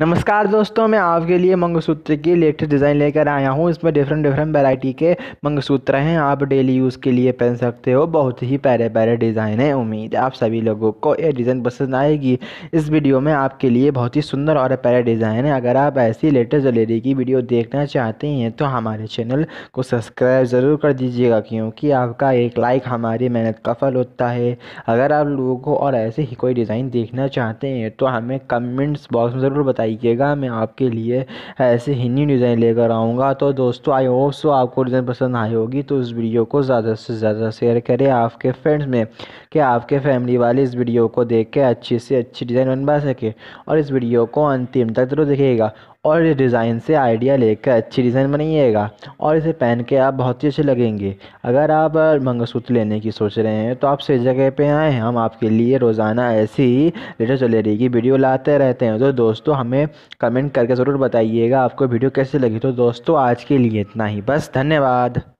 नमस्कार दोस्तों मैं आपके लिए मंगलसूत्र की लेटेस्ट डिज़ाइन लेकर आया हूँ इसमें डिफरेंट डिफरेंट वैरायटी के मंगलसूत्र हैं आप डेली यूज़ के लिए पहन सकते हो बहुत ही प्यारे प्यारे डिज़ाइन है उम्मीद आप सभी लोगों को ये डिज़ाइन पसंद आएगी इस वीडियो में आपके लिए बहुत ही सुंदर और प्यारे डिज़ाइन है अगर आप ऐसी लेटेस्ट ज्वेलरी की वीडियो देखना चाहते हैं तो हमारे चैनल को सब्सक्राइब ज़रूर कर दीजिएगा क्योंकि आपका एक लाइक हमारी मेहनत का फल होता है अगर आप लोगों को और ऐसे ही कोई डिज़ाइन देखना चाहते हैं तो हमें कमेंट्स बॉक्स में ज़रूर बताए बताइएगा मैं आपके लिए ऐसे न्यू डिज़ाइन लेकर आऊँगा तो दोस्तों आई होप सो आपको डिज़ाइन पसंद आई होगी तो इस वीडियो को ज़्यादा से ज़्यादा शेयर करें आपके फ्रेंड्स में कि आपके फैमिली वाले इस वीडियो को देख के अच्छी से अच्छी डिज़ाइन बनवा सके और इस वीडियो को अंतिम तक जरूर देखिएगा और डिज़ाइन से आइडिया लेकर अच्छी डिज़ाइन बनाइएगा और इसे पहन के आप बहुत ही अच्छे लगेंगे अगर आप मंगलसूत्र लेने की सोच रहे हैं तो आप सही जगह पे आएँ हम आपके लिए रोज़ाना ऐसी ही लेटेस्ट ज्वेलरी की वीडियो लाते रहते हैं तो दोस्तों हमें कमेंट करके ज़रूर बताइएगा आपको वीडियो कैसे लगी तो दोस्तों आज के लिए इतना ही बस धन्यवाद